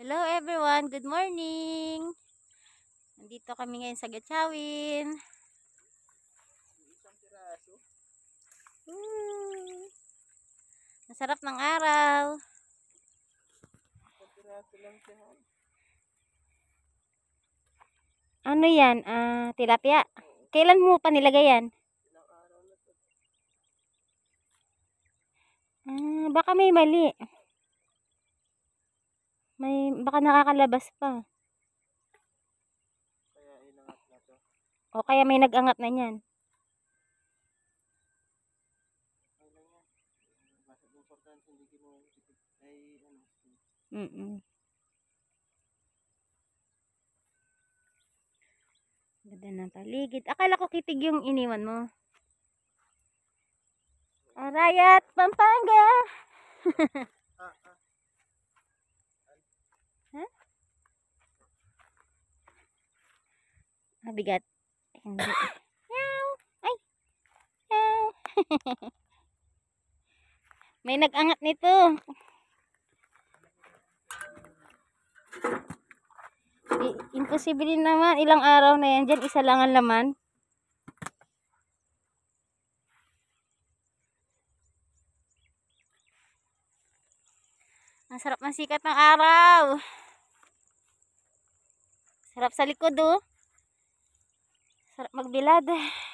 Hello everyone, good morning. Nandito kami ngayon sa Gatchawin. Masarap ng araw. Ano yan? Ah, uh, tilapia. Kailan mo pa nilagay yan? Ah, uh, baka may mali. May, baka nakakalabas pa. Kaya inangat na to. O kaya may nag-angat na niyan. Mm -mm. Ganda ng paligid. Akala ko kitig yung iniwan mo. Arayat, Pampanga! Mabigat. Hindi. Meow. Ay. May nag nito. I imposible naman. Ilang araw na yan dyan. Isa lang ang laman. Ang sarap ng sikat ng araw. Sarap sa likod oh. Sarap magbilad.